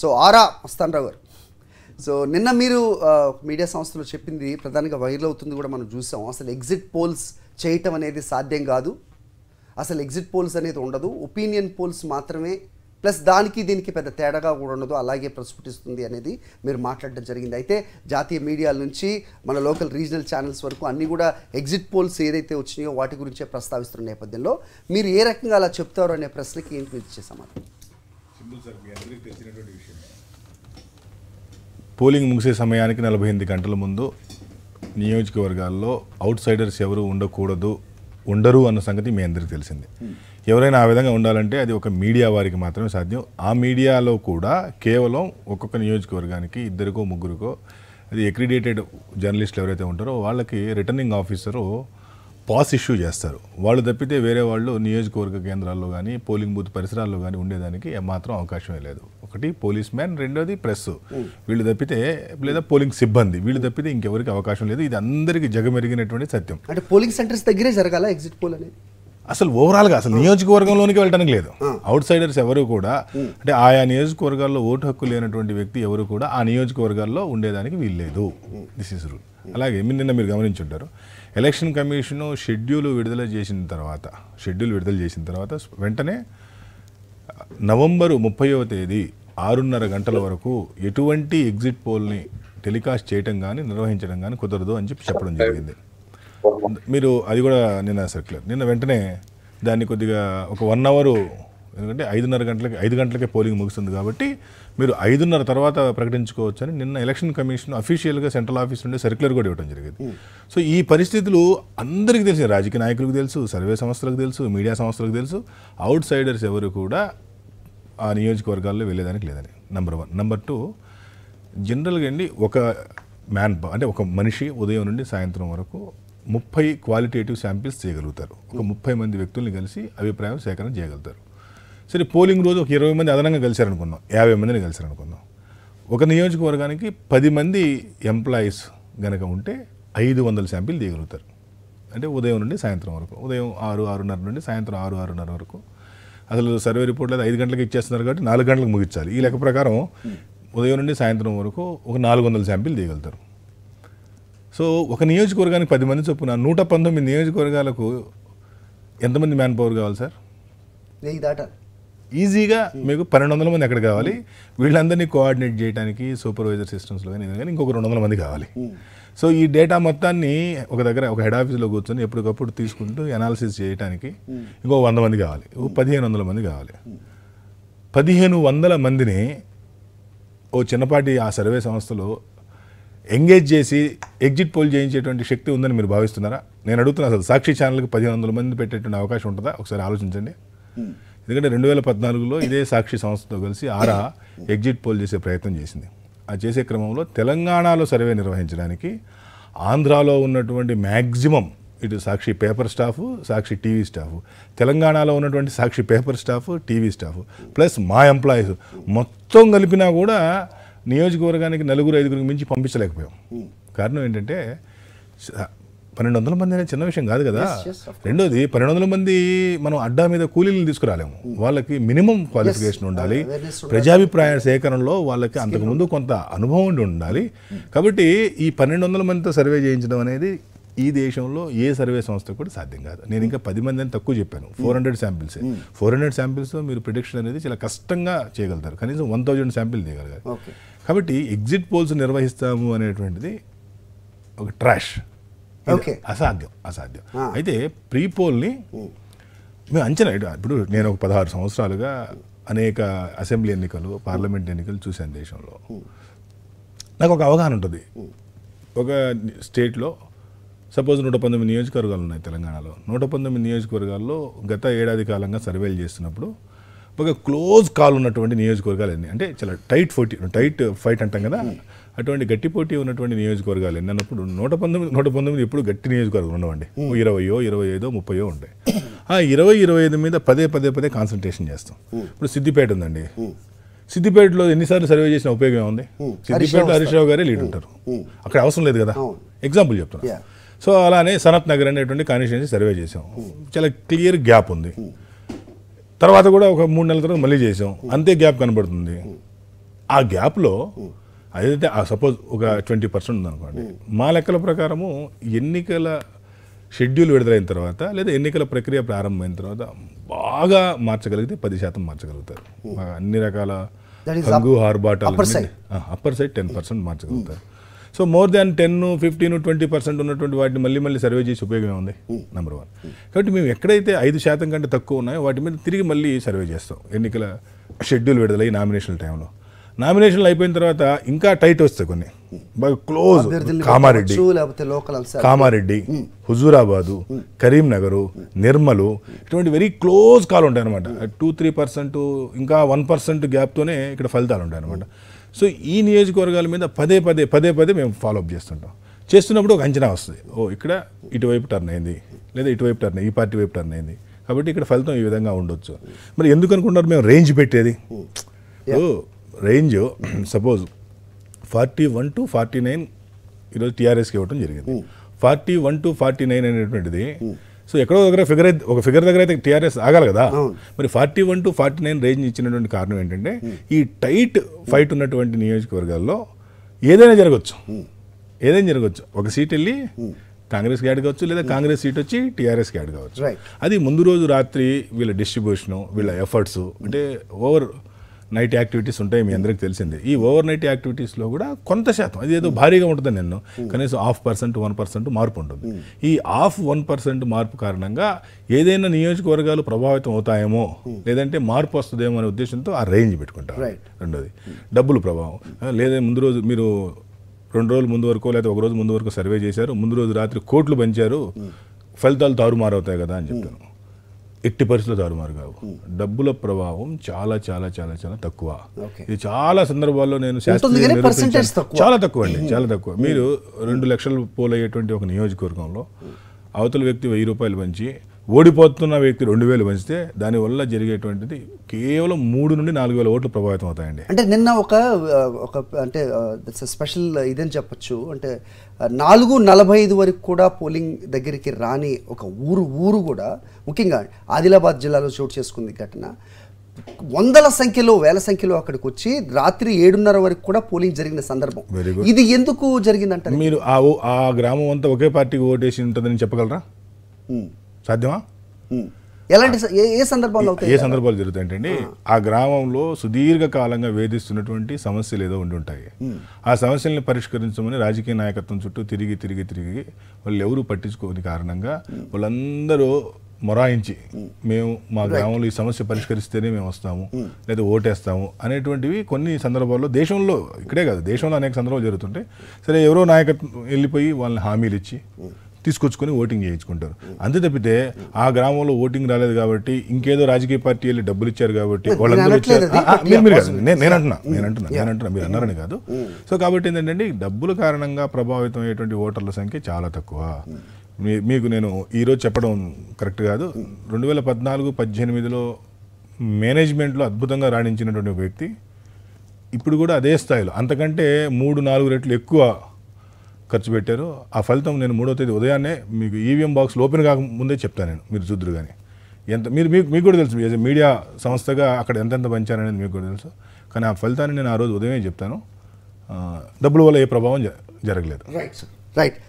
So ఆరా మస్తానరావు గారు so నిన్న మీరు మీడియా సంస్థలో చెప్పింది ప్రధానంగా వైరల్ అవుతుంది కూడా మనం చూసాం అసలు ఎగ్జిట్ పోల్స్ చేయటం అనేది సాధ్యం కాదు అసలు ఎగ్జిట్ పోల్స్ అనేది ఉండదు ఒపీనియన్ పోల్స్ మాత్రమే ప్లస్ దానికి దీనికి పెద్ద తేడాగా కూడా ఉండదు అలాగే ప్రస్ఫుటిస్తుంది అనేది మీరు మాట్లాడడం జరిగింది అయితే జాతీయ మీడియాల నుంచి మన లోకల్ రీజనల్ ఛానల్స్ వరకు అన్నీ కూడా ఎగ్జిట్ పోల్స్ ఏదైతే వచ్చినాయో వాటి గురించే ప్రస్తావిస్తున్న నేపథ్యంలో మీరు ఏ రకంగా అలా చెప్తారు అనే ప్రశ్నకి ఏంటి ఇచ్చే సమాధానం పోలింగ్ ముగిసే సమయానికి నలభై ఎనిమిది గంటల ముందు నియోజకవర్గాల్లో అవుట్ సైడర్స్ ఎవరు ఉండకూడదు ఉండరు అన్న సంగతి మీ అందరికీ తెలిసిందే ఎవరైనా ఆ విధంగా ఉండాలంటే అది ఒక మీడియా వారికి మాత్రమే సాధ్యం ఆ మీడియాలో కూడా కేవలం ఒక్కొక్క నియోజకవర్గానికి ఇద్దరికో ముగ్గురికో అది అక్రిడేటెడ్ జర్నలిస్టులు ఎవరైతే ఉంటారో వాళ్ళకి రిటర్నింగ్ ఆఫీసరు పాస్ ఇష్యూ చేస్తారు వాళ్ళు తప్పితే వేరే వాళ్ళు నియోజకవర్గ కేంద్రాల్లో కానీ పోలింగ్ బూత్ పరిసరాల్లో కానీ ఉండేదానికి ఏమాత్రం అవకాశమే లేదు ఒకటి పోలీస్ మ్యాన్ రెండోది ప్రెస్ వీళ్ళు తప్పితే లేదా పోలింగ్ సిబ్బంది వీళ్ళు తప్పితే ఇంకెవరికి అవకాశం లేదు ఇది అందరికీ జగమెరిగినటువంటి సత్యం అంటే పోలింగ్ సెంటర్స్ దగ్గరే జరగాల ఎగ్జిట్ పోల్ అనేది అసలు ఓవరాల్గా అసలు నియోజకవర్గంలోనికి వెళ్ళడానికి లేదు అవుట్ సైడర్స్ ఎవరు కూడా అంటే ఆయా నియోజకవర్గాల్లో ఓటు హక్కు లేనటువంటి వ్యక్తి ఎవరు కూడా ఆ నియోజకవర్గాల్లో ఉండేదానికి వీల్లేదు దిస్ ఇస్ రూల్ అలాగే నిన్న మీరు గమనించుంటారు ఎలక్షన్ కమిషను షెడ్యూల్ విడుదల చేసిన తర్వాత షెడ్యూల్ విడుదల చేసిన తర్వాత వెంటనే నవంబరు ముప్పైవ తేదీ ఆరున్నర గంటల వరకు ఎటువంటి ఎగ్జిట్ పోల్ని టెలికాస్ట్ చేయడం కానీ నిర్వహించడం కానీ కుదరదు అని చెప్పి చెప్పడం జరిగింది మీరు అది కూడా నిన్న సర్క్యులర్ నిన్న వెంటనే దాన్ని కొద్దిగా ఒక వన్ అవరు ఎందుకంటే ఐదున్నర గంటలకి ఐదు గంటలకే పోలింగ్ ముగుస్తుంది కాబట్టి మీరు ఐదున్నర తర్వాత ప్రకటించుకోవచ్చని నిన్న ఎలక్షన్ కమిషన్ అఫీషియల్గా సెంట్రల్ ఆఫీస్ నుండి సర్క్యులర్ కూడా ఇవ్వడం జరిగింది hmm. సో ఈ పరిస్థితులు అందరికీ తెలిసిన రాజకీయ నాయకులకు తెలుసు సర్వే సంస్థలకు తెలుసు మీడియా సంస్థలకు తెలుసు అవుట్ సైడర్స్ ఎవరు కూడా ఆ నియోజకవర్గాల్లో వెళ్ళేదానికి లేదని నెంబర్ వన్ నెంబర్ టూ జనరల్గా అండి ఒక మ్యాన్ అంటే ఒక మనిషి ఉదయం నుండి సాయంత్రం వరకు ముప్పై క్వాలిటేటివ్ శాంపిల్స్ చేయగలుగుతారు ఒక ముప్పై మంది వ్యక్తుల్ని కలిసి అభిప్రాయం సేకరణ చేయగలుగుతారు సరే పోలింగ్ రోజు ఒక ఇరవై మంది అదనంగా కలిశారనుకుందాం యాభై మందిని కలిశారనుకుందాం ఒక నియోజకవర్గానికి పది మంది ఎంప్లాయీస్ గనక ఉంటే ఐదు వందల శాంపిల్ తీయగలుగుతారు అంటే ఉదయం నుండి సాయంత్రం వరకు ఉదయం ఆరు ఆరున్నర నుండి సాయంత్రం ఆరు ఆరున్నర వరకు అసలు సర్వే రిపోర్ట్ లేదు ఐదు గంటలకు ఇచ్చేస్తున్నారు కాబట్టి నాలుగు గంటలకు ముగించాలి ఈ లెక్క ప్రకారం ఉదయం నుండి సాయంత్రం వరకు ఒక నాలుగు వందల శాంపిల్ తీయగలుగుతారు సో ఒక నియోజకవర్గానికి పది మంది చొప్పున నూట పంతొమ్మిది నియోజకవర్గాలకు ఎంతమంది మ్యాన్ పవర్ కావాలి సార్ వెయ్యి దాటాలి ఈజీగా మీకు పన్నెండు వందల మంది ఎక్కడ కావాలి వీళ్ళందరినీ కోఆర్డినేట్ చేయడానికి సూపర్వైజర్ సిస్టమ్స్లో కానీ కానీ ఇంకొక రెండు వందల మంది కావాలి సో ఈ డేటా మొత్తాన్ని ఒక దగ్గర ఒక హెడ్ ఆఫీస్లో కూర్చొని ఎప్పటికప్పుడు తీసుకుంటూ అనాలిసిస్ చేయడానికి ఇంకో వంద మంది కావాలి పదిహేను వందల మంది కావాలి పదిహేను వందల మందిని ఓ చిన్నపాటి ఆ సర్వే సంస్థలో ఎంగేజ్ చేసి ఎగ్జిట్ పోల్ చేయించేటువంటి శక్తి ఉందని మీరు భావిస్తున్నారా నేను అడుగుతున్నా అసలు సాక్షి ఛానల్కి పదిహేను వందల మంది పెట్టేటువంటి అవకాశం ఉంటుందా ఒకసారి ఆలోచించండి ఎందుకంటే రెండు వేల పద్నాలుగులో ఇదే సాక్షి సంస్థతో కలిసి ఆరా ఎగ్జిట్ పోల్ చేసే ప్రయత్నం చేసింది ఆ చేసే క్రమంలో తెలంగాణలో సర్వే నిర్వహించడానికి ఆంధ్రాలో ఉన్నటువంటి మ్యాక్సిమం ఇటు Sakshi paper staff Sakshi TV staff తెలంగాణలో ఉన్నటువంటి Sakshi paper staff TV staff plus మా ఎంప్లాయీస్ మొత్తం కలిపినా కూడా నియోజకవర్గానికి నలుగురు ఐదుగురికి మించి పంపించలేకపోయాం కారణం ఏంటంటే పన్నెండు వందల మంది అనేది చిన్న విషయం కాదు కదా రెండోది పన్నెండు వందల మంది మనం అడ్డా మీద కూలీలు తీసుకురాలేము hmm. వాళ్ళకి మినిమం క్వాలిఫికేషన్ ah, ఉండాలి ప్రజాభిప్రాయ సేకరణలో వాళ్ళకి అంతకుముందు కొంత అనుభవం ఉండి ఉండాలి hmm. కాబట్టి ఈ పన్నెండు వందల మందితో సర్వే చేయించడం అనేది ఈ దేశంలో ఏ సర్వే సంస్థ కూడా సాధ్యం కాదు నేను hmm. ఇంకా పది మంది అని తక్కువ చెప్పాను four hundred samples four hundred samples మీరు ప్రిడిక్షన్ అనేది చాలా కష్టంగా చేయగలుగుతారు కనీసం వన్ థౌజండ్ శాంపిల్ చేయగలగాలి కాబట్టి ఎగ్జిట్ పోల్స్ నిర్వహిస్తాము అనేటువంటిది ఒక ట్రాష్ ఓకే అసాధ్యం అసాధ్యం అయితే ప్రీ పోల్ని మేము అంచనా ఇప్పుడు నేను ఒక పదహారు సంవత్సరాలుగా అనేక అసెంబ్లీ ఎన్నికలు పార్లమెంట్ ఎన్నికలు చూశాను దేశంలో నాకు ఒక అవగాహన ఉంటుంది ఒక స్టేట్లో సపోజ్ నూట పంతొమ్మిది నియోజకవర్గాలు ఉన్నాయి తెలంగాణలో నూట పంతొమ్మిది నియోజకవర్గాల్లో గత ఏడాది కాలంగా సర్వేలు చేస్తున్నప్పుడు బాగా క్లోజ్ కాల్ ఉన్నటువంటి ఎన్ని అంటే చాలా టైట్ పోటీ టైట్ ఫైట్ అంటాం కదా hmm. అటువంటి గట్టి పోటీ ఉన్నటువంటి నియోజకవర్గాలు ఎన్ని అన్నప్పుడు నూట పంతొమ్మిది నూట పంతొమ్మిది ఎప్పుడు గట్టి నియోజకవర్గం ఉండవండి hmm. ఇరవయో ఇరవై ఐదో ముప్పయో ఉంటాయి ఆ ఇరవై ఇరవై ఐదు మీద పదే పదే పదే కాన్సన్ట్రేషన్ చేస్తాం hmm. ఇప్పుడు సిద్దిపేట ఉందండి సిద్దిపేటలో ఎన్నిసార్లు సర్వే చేసిన ఉపయోగం ఉంది సిద్దిపేట హరీష్ రావు గారే లీడ్ ఉంటారు అక్కడ అవసరం లేదు కదా ఎగ్జాంపుల్ చెప్తున్నా సో అలానే సనత్ నగర్ అనేటువంటి కాన్స్టిట్యున్సీ సర్వే చేసాం చాలా క్లియర్ గ్యాప్ ఉంది తర్వాత కూడా ఒక మూడు నెలల తర్వాత మళ్ళీ చేసాం అంతే గ్యాప్ కనబడుతుంది ఆ గ్యాప్లో అదైతే సపోజ్ ఒక ట్వంటీ పర్సెంట్ ఉందనుకోండి మా లెక్కల ప్రకారము ఎన్నికల షెడ్యూల్ విడుదలైన తర్వాత లేదా ఎన్నికల ప్రక్రియ ప్రారంభమైన తర్వాత బాగా మార్చగలిగితే పది శాతం మార్చగలుగుతారు hmm. అన్ని రకాల అప్పర్ సైడ్ టెన్ పర్సెంట్ మార్చగలుగుతారు so more than ten fifteen twenty percent ఉన్నటువంటి వాటిని మళ్ళీ మళ్ళీ సర్వే చేసి ఉపయోగమే ఉంది నెంబర్ hmm. One hmm. కాబట్టి మేము ఎక్కడైతే ఐదు శాతం కంటే తక్కువ ఉన్నాయో వాటి మీద తిరిగి మళ్ళీ సర్వే చేస్తాం ఎన్నికల షెడ్యూల్ ఈ నామినేషన్ టైంలో నామినేషన్లు అయిపోయిన తర్వాత ఇంకా టైట్ వస్తాయి కొన్ని hmm. బాగా క్లోజ్ కామారెడ్డి కామారెడ్డి హుజూరాబాదు కరీంనగర్ నిర్మలు ఇటువంటి వెరీ క్లోజ్ కాలు ఉంటాయి అనమాట టూ త్రీ పర్సెంట్ ఇంకా వన్ పర్సెంట్ గ్యాప్తోనే ఇక్కడ ఫలితాలు ఉంటాయి అనమాట సో ఈ నియోజకవర్గాల మీద పదే పదే పదే పదే మేము ఫాలోఅప్ చేస్తుంటాం చేస్తున్నప్పుడు ఒక అంచనా వస్తుంది ఓ ఇక్కడ ఇటువైపు టర్న్ అయింది లేదా ఇటువైపు టర్న్ ఈ పార్టీ వైపు టర్న్ అయింది కాబట్టి ఇక్కడ ఫలితం ఈ విధంగా ఉండొచ్చు మరి ఎందుకు అనుకుంటున్నారు మేము రేంజ్ పెట్టేది range suppose forty one to forty nine ఈరోజు టీఆర్ఎస్కి ఇవ్వడం జరిగింది forty one to forty nine అనేటువంటిది hmm. సో ఎక్కడో దగ్గర ఫిగర్ అయితే ఒక ఫిగర్ దగ్గర అయితే టీఆర్ఎస్ ఆగాలి కదా మరి forty one to forty nine range ఇచ్చినటువంటి కారణం ఏంటంటే ఈ టైట్ ఫైట్ ఉన్నటువంటి నియోజకవర్గాల్లో ఏదైనా జరగచ్చు ఏదైనా జరగచ్చు ఒక సీట్ వెళ్ళి కాంగ్రెస్కి యాడ్ కావచ్చు లేదా కాంగ్రెస్ సీట్ వచ్చి టీఆర్ఎస్కి యాడ్ కావచ్చు అది ముందు రోజు రాత్రి వీళ్ళ డిస్ట్రిబ్యూషను వీళ్ళ ఎఫర్ట్స్ అంటే ఓవర్ నైట్ యాక్టివిటీస్ ఉంటాయి మీ అందరికి తెలిసింది ఈ ఓవర్ నైట్ యాక్టివిటీస్లో కూడా కొంత శాతం అది ఏదో భారీగా ఉంటుంది నిన్ను కనీసం హాఫ్ పర్సెంట్ వన్ పర్సెంట్ మార్పు ఉంటుంది ఈ హాఫ్ వన్ పర్సెంట్ మార్పు కారణంగా ఏదైనా నియోజకవర్గాలు ప్రభావితం అవుతాయేమో లేదంటే మార్పు వస్తుందేమో అనే ఉద్దేశంతో ఆ రేంజ్ పెట్టుకుంటారు రెండోది డబ్బుల ప్రభావం లేదా ముందు రోజు మీరు రెండు రోజుల ముందు వరకు లేదా ఒక రోజు ముందు వరకు సర్వే చేశారు ముందు రోజు రాత్రి కోట్లు పెంచారు ఫలితాలు తారుమారవుతాయి కదా అని చెప్తాను ఎట్టి పరిస్థితులు తారుమారు కావు hmm. డబ్బుల ప్రభావం చాలా చాలా చాలా చాలా తక్కువ ఇది చాలా సందర్భాల్లో నేను చాలా తక్కువ అండి hmm. చాలా తక్కువ మీరు hmm. రెండు లక్షలు పోలయ్యేటువంటి ఒక నియోజకవర్గంలో అవతల వ్యక్తి వెయ్యి రూపాయలు పంచి ఓడిపోతున్న వ్యక్తి రెండు వేలు పంచితే దానివల్ల జరిగేటువంటిది కేవలం మూడు నుండి నాలుగు వేల ఓట్లు ప్రభావితం అవుతాయండి అంటే నిన్న ఒక ఒక అంటే స్పెషల్ ఇదని చెప్పొచ్చు అంటే నాలుగు నలభై ఐదు వరకు కూడా పోలింగ్ దగ్గరికి రాని ఒక ఊరు ఊరు కూడా ముఖ్యంగా ఆదిలాబాద్ జిల్లాలో చోటు చేసుకుంది ఘటన వందల సంఖ్యలో వేల సంఖ్యలో అక్కడికి వచ్చి రాత్రి ఏడున్నర వరకు కూడా పోలింగ్ జరిగిన సందర్భం ఇది ఎందుకు జరిగిందంటే మీరు ఆ గ్రామం అంతా ఒకే పార్టీకి ఓటేసి ఉంటుందని చెప్పగలరా సాధ్యమా ఎలాంటి ఏ సందర్భాలు ఏ సందర్భాలు జరుగుతాయంటే ఆ గ్రామంలో సుదీర్ఘకాలంగా వేధిస్తున్నటువంటి సమస్యలు ఏదో ఉండి ఉంటాయి ఆ సమస్యల్ని పరిష్కరించమని రాజకీయ నాయకత్వం చుట్టూ తిరిగి తిరిగి తిరిగి వాళ్ళు ఎవరు పట్టించుకోని కారణంగా వాళ్ళందరూ మొరాయించి మేము మా గ్రామంలో ఈ సమస్య పరిష్కరిస్తేనే మేము వస్తాము లేదా ఓటేస్తాము అనేటువంటివి కొన్ని సందర్భాల్లో దేశంలో ఇక్కడే కాదు దేశంలో అనేక సందర్భాలు జరుగుతుంటాయి సరే ఎవరో నాయకత్వం వెళ్ళిపోయి వాళ్ళని హామీలు ఇచ్చి తీసుకొచ్చుకొని ఓటింగ్ చేయించుకుంటారు అంతే తప్పితే ఆ గ్రామంలో ఓటింగ్ రాలేదు కాబట్టి ఇంకేదో రాజకీయ పార్టీ వెళ్ళి డబ్బులు ఇచ్చారు కాబట్టి మీరు నేను మీరు అన్నారని కాదు సో కాబట్టి ఏంటంటే డబ్బుల కారణంగా ప్రభావితం అయ్యేటువంటి ఓటర్ల సంఖ్య చాలా తక్కువ మీకు నేను ఈరోజు చెప్పడం కరెక్ట్ కాదు రెండు వేల పద్నాలుగు పద్దెనిమిదిలో మేనేజ్మెంట్లో అద్భుతంగా రాణించినటువంటి వ్యక్తి ఇప్పుడు కూడా అదే స్థాయిలో అంతకంటే మూడు నాలుగు రెట్లు ఎక్కువ ఖర్చు పెట్టారు ఆ ఫలితం నేను మూడో తేదీ ఉదయాన్నే మీకు ఈవీఎం బాక్స్ ఓపెన్ కాకముందే చెప్తాను నేను మీరు చూద్దరు కానీ ఎంత మీరు మీకు మీకు కూడా తెలుసు మీడియా సంస్థగా అక్కడ ఎంతెంత పంచారనేది మీకు కూడా తెలుసు కానీ ఆ ఫలితాన్ని నేను ఆ రోజు ఉదయమే చెప్తాను డబ్బుల వల్ల ఏ ప్రభావం జరగలేదు రైట్ సార్ రైట్